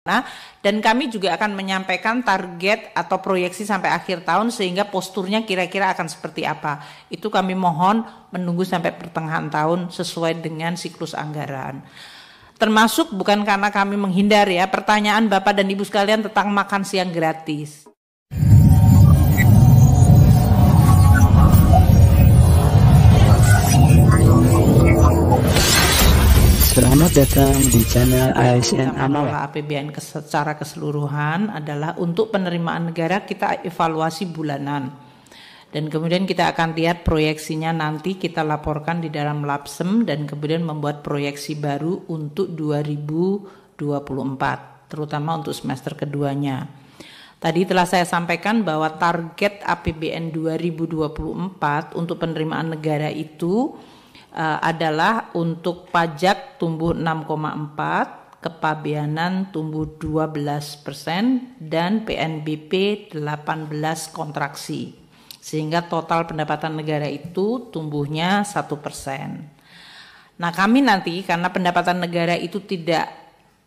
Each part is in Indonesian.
Nah, dan kami juga akan menyampaikan target atau proyeksi sampai akhir tahun sehingga posturnya kira-kira akan seperti apa. Itu kami mohon menunggu sampai pertengahan tahun sesuai dengan siklus anggaran. Termasuk bukan karena kami menghindar ya, pertanyaan Bapak dan Ibu sekalian tentang makan siang gratis. Selamat datang di channel ASN Amala. APBN secara keseluruhan adalah untuk penerimaan negara kita evaluasi bulanan. Dan kemudian kita akan lihat proyeksinya nanti kita laporkan di dalam Lapsem dan kemudian membuat proyeksi baru untuk 2024, terutama untuk semester keduanya. Tadi telah saya sampaikan bahwa target APBN 2024 untuk penerimaan negara itu E, adalah untuk pajak tumbuh 6,4, kepabeanan tumbuh 12 persen, dan PNBP 18 kontraksi. Sehingga total pendapatan negara itu tumbuhnya 1 persen. Nah kami nanti karena pendapatan negara itu tidak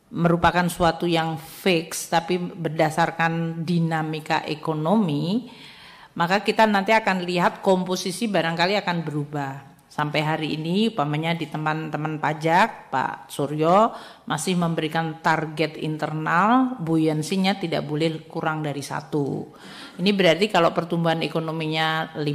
merupakan suatu yang fix tapi berdasarkan dinamika ekonomi maka kita nanti akan lihat komposisi barangkali akan berubah Sampai hari ini umpamanya di teman-teman pajak Pak Suryo masih memberikan target internal buoyansinya tidak boleh kurang dari satu. Ini berarti kalau pertumbuhan ekonominya 5%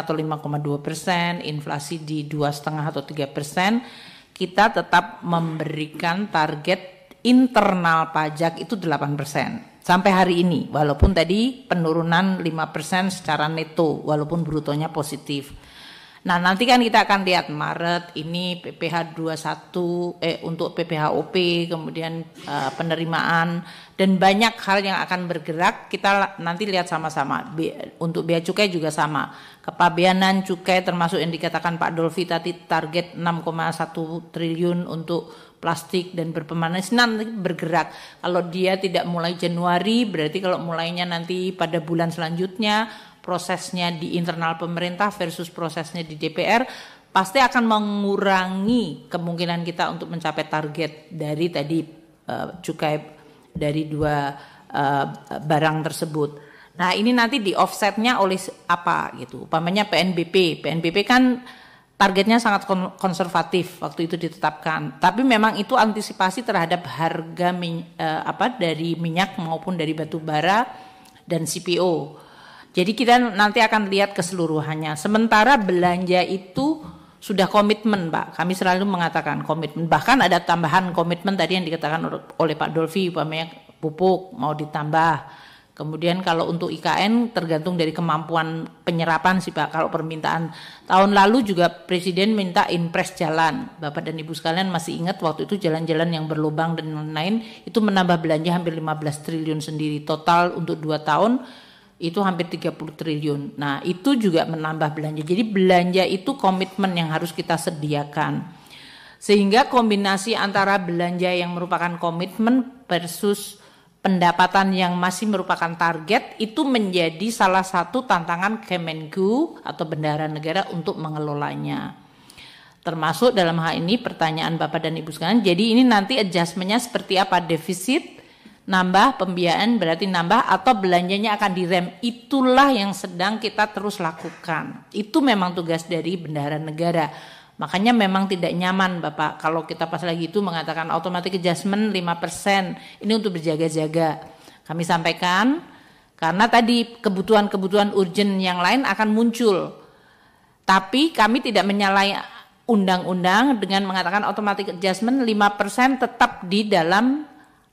atau 5,2%, inflasi di dua setengah atau 3%, kita tetap memberikan target internal pajak itu 8% sampai hari ini walaupun tadi penurunan 5% secara neto walaupun brutonya positif. Nah, nanti kan kita akan lihat Maret ini PPH 21 eh untuk PPHOP kemudian eh, penerimaan dan banyak hal yang akan bergerak kita nanti lihat sama-sama untuk bea cukai juga sama kepabeanan cukai termasuk yang dikatakan Pak Dolfi tadi target 6,1 triliun untuk plastik dan berpemanis nanti bergerak kalau dia tidak mulai Januari berarti kalau mulainya nanti pada bulan selanjutnya prosesnya di internal pemerintah versus prosesnya di DPR pasti akan mengurangi kemungkinan kita untuk mencapai target dari tadi uh, cukai dari dua uh, barang tersebut. Nah ini nanti di offsetnya oleh apa gitu? Umpamanya PNBP, PNBP kan targetnya sangat konservatif waktu itu ditetapkan. Tapi memang itu antisipasi terhadap harga min, uh, apa dari minyak maupun dari batu bara dan CPO. Jadi kita nanti akan lihat keseluruhannya. Sementara belanja itu sudah komitmen, Pak. Kami selalu mengatakan komitmen. Bahkan ada tambahan komitmen tadi yang dikatakan oleh Pak Dolfi, umpamanya pupuk mau ditambah. Kemudian kalau untuk IKN tergantung dari kemampuan penyerapan sih Pak. Kalau permintaan tahun lalu juga Presiden minta impres jalan. Bapak dan Ibu sekalian masih ingat waktu itu jalan-jalan yang berlubang dan lain-lain itu menambah belanja hampir 15 triliun sendiri total untuk dua tahun itu hampir 30 triliun. Nah, itu juga menambah belanja. Jadi belanja itu komitmen yang harus kita sediakan. Sehingga kombinasi antara belanja yang merupakan komitmen versus pendapatan yang masih merupakan target itu menjadi salah satu tantangan Kemenku atau bendahara negara untuk mengelolanya. Termasuk dalam hal ini pertanyaan Bapak dan Ibu sekalian. Jadi ini nanti adjustmentnya seperti apa? Defisit nambah pembiayaan berarti nambah atau belanjanya akan direm itulah yang sedang kita terus lakukan itu memang tugas dari bendahara negara makanya memang tidak nyaman Bapak kalau kita pas lagi itu mengatakan automatic adjustment lima persen ini untuk berjaga-jaga kami sampaikan karena tadi kebutuhan-kebutuhan urgent yang lain akan muncul tapi kami tidak menyalahi undang-undang dengan mengatakan automatic adjustment lima persen tetap di dalam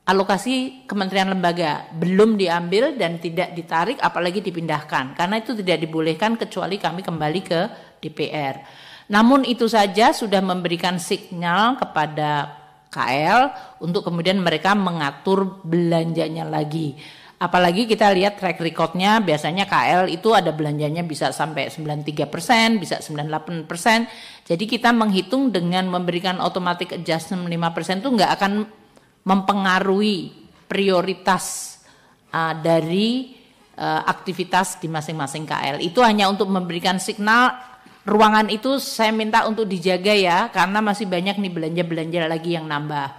alokasi kementerian lembaga belum diambil dan tidak ditarik apalagi dipindahkan karena itu tidak dibolehkan kecuali kami kembali ke DPR. Namun itu saja sudah memberikan sinyal kepada KL untuk kemudian mereka mengatur belanjanya lagi. Apalagi kita lihat track recordnya biasanya KL itu ada belanjanya bisa sampai 93 persen, bisa 98 persen. Jadi kita menghitung dengan memberikan automatic adjustment 5 persen itu nggak akan mempengaruhi prioritas uh, dari uh, aktivitas di masing-masing KL. Itu hanya untuk memberikan signal ruangan itu saya minta untuk dijaga ya karena masih banyak nih belanja-belanja lagi yang nambah.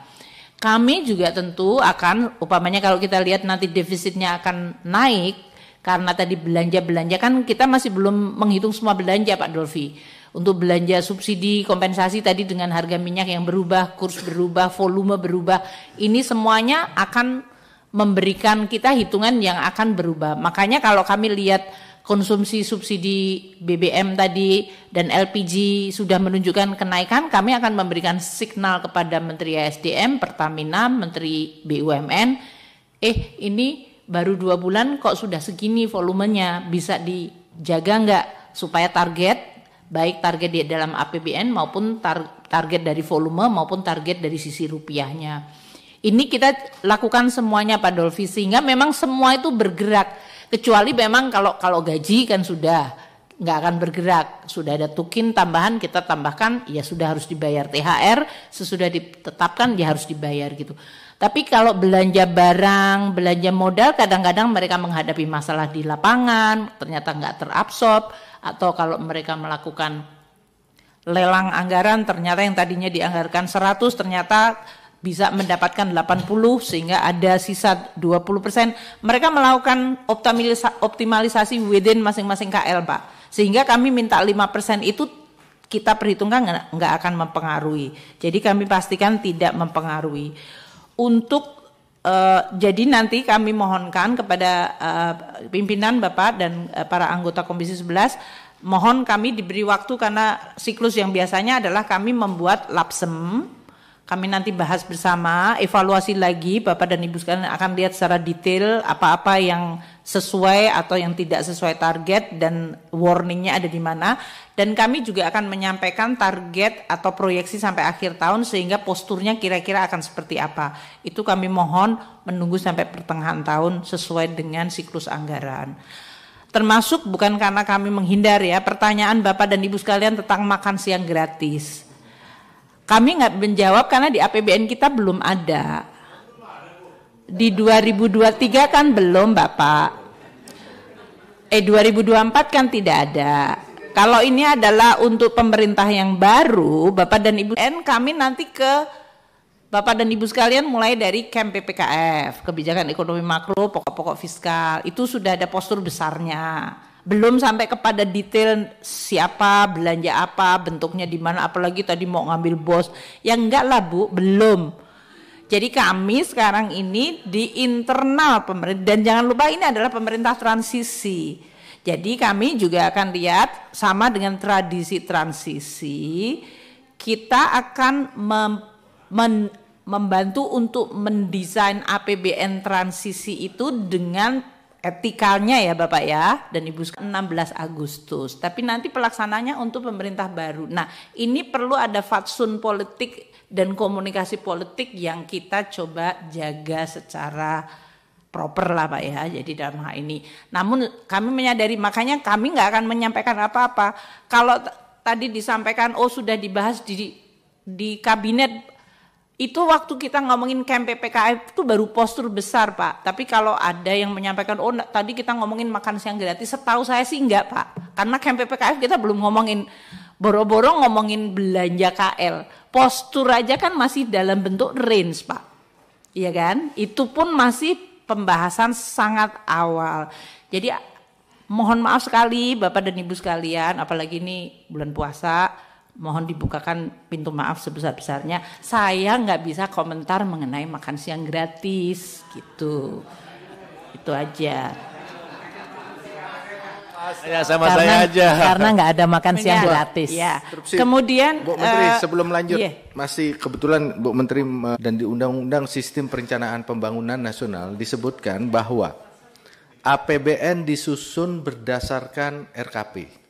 Kami juga tentu akan upamanya kalau kita lihat nanti defisitnya akan naik karena tadi belanja-belanja kan kita masih belum menghitung semua belanja Pak Dolfi untuk belanja subsidi kompensasi tadi dengan harga minyak yang berubah, kurs berubah, volume berubah. Ini semuanya akan memberikan kita hitungan yang akan berubah. Makanya kalau kami lihat konsumsi subsidi BBM tadi dan LPG sudah menunjukkan kenaikan, kami akan memberikan signal kepada Menteri ASDM, Pertamina, Menteri BUMN, eh ini baru dua bulan kok sudah segini volumenya, bisa dijaga nggak supaya target baik target di dalam APBN maupun tar target dari volume maupun target dari sisi rupiahnya. Ini kita lakukan semuanya Pak Dolfi sehingga memang semua itu bergerak kecuali memang kalau kalau gaji kan sudah nggak akan bergerak. Sudah ada tukin tambahan kita tambahkan, ya sudah harus dibayar THR, sesudah ditetapkan ya harus dibayar gitu. Tapi kalau belanja barang, belanja modal kadang-kadang mereka menghadapi masalah di lapangan, ternyata nggak terabsorb atau kalau mereka melakukan lelang anggaran ternyata yang tadinya dianggarkan 100 ternyata bisa mendapatkan 80 sehingga ada sisa 20%. persen Mereka melakukan optimalisasi within masing-masing KL, Pak. Sehingga kami minta 5% persen itu kita perhitungkan nggak akan mempengaruhi. Jadi kami pastikan tidak mempengaruhi. Untuk Uh, jadi nanti kami mohonkan kepada uh, pimpinan Bapak dan uh, para anggota Komisi 11 mohon kami diberi waktu karena siklus yang biasanya adalah kami membuat lapsem kami nanti bahas bersama, evaluasi lagi, Bapak dan Ibu sekalian akan lihat secara detail apa-apa yang sesuai atau yang tidak sesuai target dan warningnya ada di mana. Dan kami juga akan menyampaikan target atau proyeksi sampai akhir tahun sehingga posturnya kira-kira akan seperti apa. Itu kami mohon menunggu sampai pertengahan tahun sesuai dengan siklus anggaran termasuk bukan karena kami menghindar ya pertanyaan Bapak dan Ibu sekalian tentang makan siang gratis. Kami nggak menjawab karena di APBN kita belum ada. Di 2023 kan belum Bapak. Eh 2024 kan tidak ada. Kalau ini adalah untuk pemerintah yang baru, Bapak dan Ibu, N kami nanti ke Bapak dan Ibu sekalian mulai dari camp PPKF, kebijakan ekonomi makro, pokok-pokok fiskal, itu sudah ada postur besarnya belum sampai kepada detail siapa belanja apa bentuknya di mana apalagi tadi mau ngambil bos yang enggak lah bu belum jadi kami sekarang ini di internal pemerintah dan jangan lupa ini adalah pemerintah transisi jadi kami juga akan lihat sama dengan tradisi transisi kita akan mem, men, membantu untuk mendesain APBN transisi itu dengan etikalnya ya Bapak ya dan Ibu 16 Agustus. Tapi nanti pelaksananya untuk pemerintah baru. Nah, ini perlu ada fatsun politik dan komunikasi politik yang kita coba jaga secara proper lah Pak ya. Jadi dalam hal ini. Namun kami menyadari makanya kami nggak akan menyampaikan apa-apa. Kalau tadi disampaikan oh sudah dibahas di di kabinet itu waktu kita ngomongin camp PPKM itu baru postur besar Pak. Tapi kalau ada yang menyampaikan, oh tadi kita ngomongin makan siang gratis, setahu saya sih enggak Pak. Karena camp PPKM kita belum ngomongin, boro-boro ngomongin belanja KL. Postur aja kan masih dalam bentuk range Pak. Iya kan? Itu pun masih pembahasan sangat awal. Jadi mohon maaf sekali Bapak dan Ibu sekalian, apalagi ini bulan puasa, mohon dibukakan pintu maaf sebesar-besarnya. Saya nggak bisa komentar mengenai makan siang gratis gitu. Itu aja. Ya sama karena, saya aja. Karena nggak ada makan siang ya, gratis. Ya. Kemudian Bu Menteri uh, sebelum lanjut yeah. masih kebetulan Bu Menteri dan di Undang-Undang Sistem Perencanaan Pembangunan Nasional disebutkan bahwa APBN disusun berdasarkan RKP.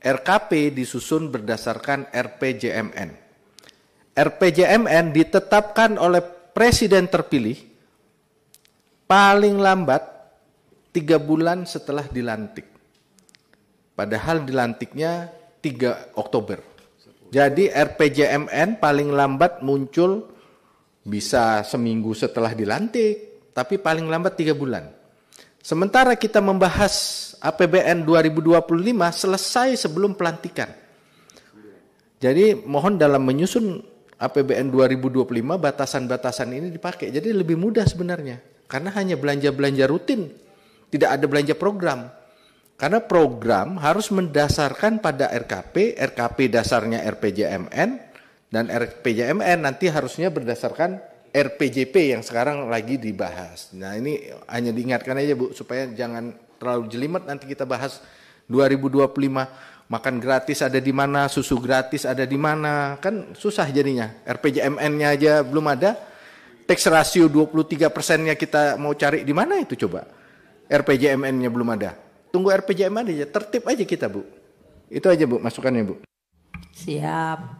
RKP disusun berdasarkan RPJMN. RPJMN ditetapkan oleh presiden terpilih paling lambat tiga bulan setelah dilantik. Padahal dilantiknya 3 Oktober. Jadi RPJMN paling lambat muncul bisa seminggu setelah dilantik, tapi paling lambat tiga bulan. Sementara kita membahas APBN 2025 selesai sebelum pelantikan. Jadi mohon dalam menyusun APBN 2025 batasan-batasan ini dipakai. Jadi lebih mudah sebenarnya karena hanya belanja-belanja rutin, tidak ada belanja program. Karena program harus mendasarkan pada RKP, RKP dasarnya RPJMN dan RPJMN nanti harusnya berdasarkan RPJP yang sekarang lagi dibahas. Nah ini hanya diingatkan aja Bu supaya jangan terlalu jelimet nanti kita bahas 2025 makan gratis ada di mana, susu gratis ada di mana, kan susah jadinya. RPJMN-nya aja belum ada. Tax ratio 23 persennya kita mau cari di mana itu coba? RPJMN-nya belum ada. Tunggu RPJMN aja, tertib aja kita Bu. Itu aja Bu, masukannya Bu. Siap.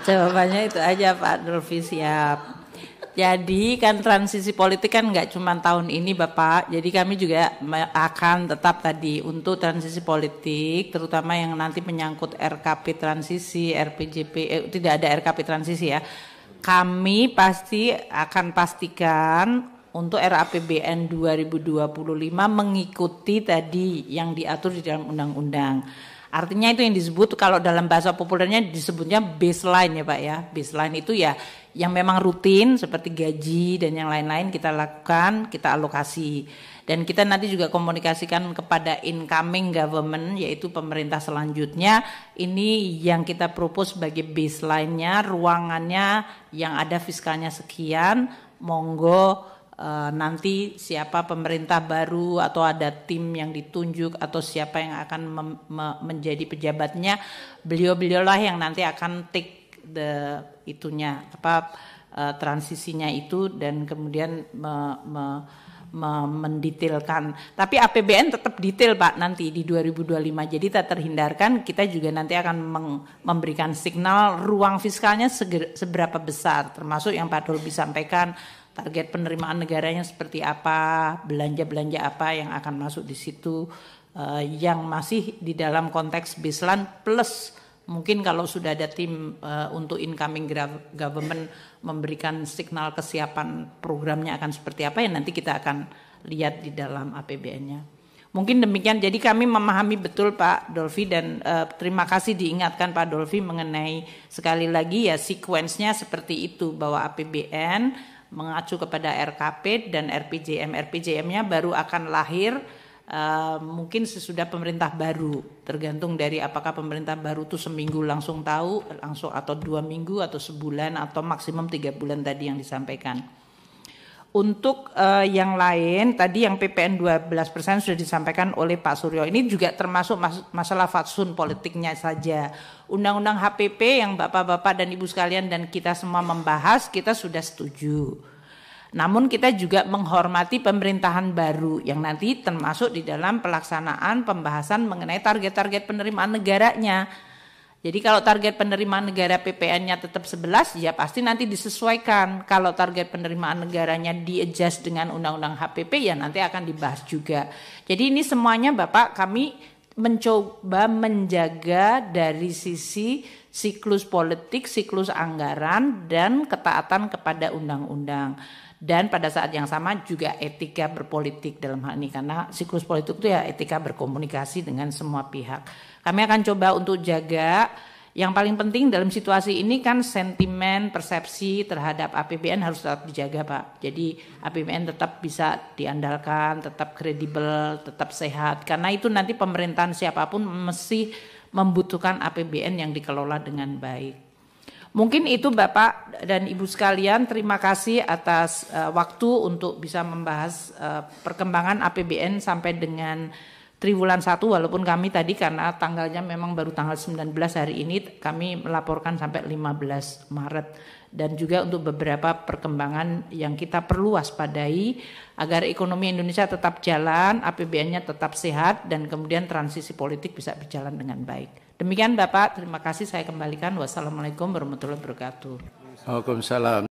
Jawabannya itu aja Pak Dolfi siap. Jadi kan transisi politik kan nggak cuma tahun ini Bapak, jadi kami juga akan tetap tadi untuk transisi politik, terutama yang nanti menyangkut RKP transisi, RPJP, eh, tidak ada RKP transisi ya. Kami pasti akan pastikan untuk RAPBN 2025 mengikuti tadi yang diatur di dalam undang-undang. Artinya itu yang disebut kalau dalam bahasa populernya disebutnya baseline ya Pak ya. Baseline itu ya yang memang rutin seperti gaji dan yang lain-lain kita lakukan, kita alokasi. Dan kita nanti juga komunikasikan kepada incoming government yaitu pemerintah selanjutnya ini yang kita propose sebagai baseline-nya, ruangannya yang ada fiskalnya sekian, monggo Eh, nanti siapa pemerintah baru atau ada tim yang ditunjuk atau siapa yang akan menjadi pejabatnya beliau-beliaulah yang nanti akan take the itunya apa uh, transisinya itu dan kemudian me, me, me, mendetailkan. Tapi APBN tetap detail Pak nanti di 2025. Jadi tak terhindarkan kita juga nanti akan memberikan signal ruang fiskalnya seger, seberapa besar termasuk yang Pak Dolby sampaikan target penerimaan negaranya seperti apa, belanja-belanja apa yang akan masuk di situ uh, yang masih di dalam konteks baseline plus mungkin kalau sudah ada tim uh, untuk incoming government memberikan signal kesiapan programnya akan seperti apa ya nanti kita akan lihat di dalam APBN-nya. Mungkin demikian. Jadi kami memahami betul Pak Dolfi dan uh, terima kasih diingatkan Pak Dolfi mengenai sekali lagi ya sequence seperti itu bahwa APBN mengacu kepada RKP dan RPJM. RPJM-nya baru akan lahir uh, mungkin sesudah pemerintah baru, tergantung dari apakah pemerintah baru itu seminggu langsung tahu, langsung atau dua minggu atau sebulan atau maksimum tiga bulan tadi yang disampaikan. Untuk uh, yang lain tadi yang PPN 12% sudah disampaikan oleh Pak Suryo. Ini juga termasuk mas masalah fatsun politiknya saja. Undang-undang HPP yang Bapak-bapak dan Ibu sekalian dan kita semua membahas, kita sudah setuju. Namun kita juga menghormati pemerintahan baru yang nanti termasuk di dalam pelaksanaan pembahasan mengenai target-target penerimaan negaranya jadi kalau target penerimaan negara PPN-nya tetap 11 ya pasti nanti disesuaikan. Kalau target penerimaan negaranya di-adjust dengan undang-undang HPP ya nanti akan dibahas juga. Jadi ini semuanya Bapak kami mencoba menjaga dari sisi siklus politik, siklus anggaran dan ketaatan kepada undang-undang dan pada saat yang sama juga etika berpolitik dalam hal ini karena siklus politik itu ya etika berkomunikasi dengan semua pihak. Kami akan coba untuk jaga yang paling penting dalam situasi ini kan sentimen persepsi terhadap APBN harus tetap dijaga Pak. Jadi APBN tetap bisa diandalkan, tetap kredibel, tetap sehat karena itu nanti pemerintahan siapapun mesti membutuhkan APBN yang dikelola dengan baik. Mungkin itu Bapak dan Ibu sekalian, terima kasih atas uh, waktu untuk bisa membahas uh, perkembangan APBN sampai dengan triwulan 1 walaupun kami tadi karena tanggalnya memang baru tanggal 19 hari ini kami melaporkan sampai 15 Maret dan juga untuk beberapa perkembangan yang kita perlu waspadai agar ekonomi Indonesia tetap jalan, APBN-nya tetap sehat dan kemudian transisi politik bisa berjalan dengan baik. Demikian Bapak, terima kasih saya kembalikan. Wassalamualaikum warahmatullahi wabarakatuh. Waalaikumsalam.